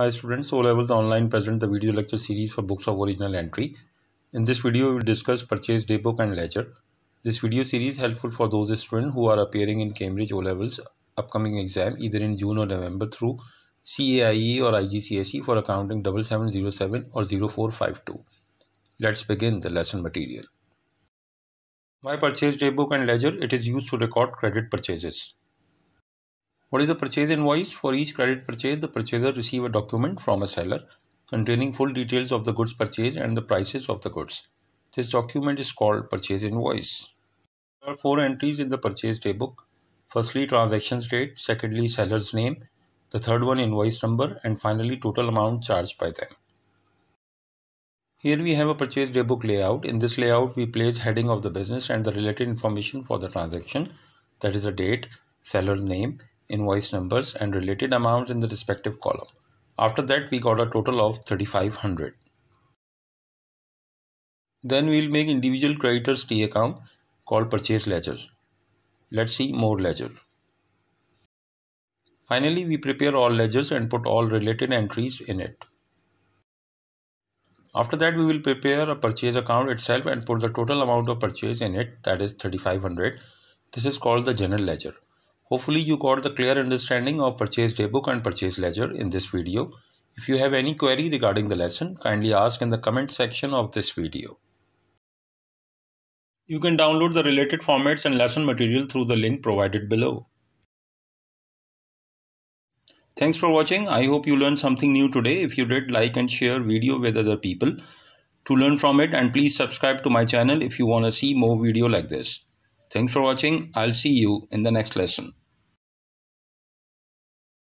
Hi students, O Levels Online present the video lecture series for books of original entry. In this video, we will discuss purchase daybook and ledger. This video series helpful for those students who are appearing in Cambridge O Levels upcoming exam either in June or November through CAIE or IGCSE for accounting 7707 or 0452. Let's begin the lesson material. My purchase daybook and ledger, it is used to record credit purchases. What is the purchase invoice? For each credit purchase, the purchaser receives a document from a seller containing full details of the goods purchased and the prices of the goods. This document is called purchase invoice. There are four entries in the purchase day book. Firstly, transactions date. Secondly, seller's name. The third one, invoice number. And finally, total amount charged by them. Here we have a purchase day book layout. In this layout, we place heading of the business and the related information for the transaction. That is the date, seller name, invoice numbers and related amounts in the respective column. After that, we got a total of 3500. Then we'll make individual creditors T account called purchase ledger. Let's see more ledger. Finally, we prepare all ledgers and put all related entries in it. After that, we will prepare a purchase account itself and put the total amount of purchase in it that is 3500. This is called the general ledger. Hopefully you got the clear understanding of purchase daybook and purchase ledger in this video. If you have any query regarding the lesson, kindly ask in the comment section of this video. You can download the related formats and lesson material through the link provided below. Thanks for watching. I hope you learned something new today. If you did, like and share video with other people to learn from it and please subscribe to my channel if you want to see more video like this. Thanks for watching. I'll see you in the next lesson.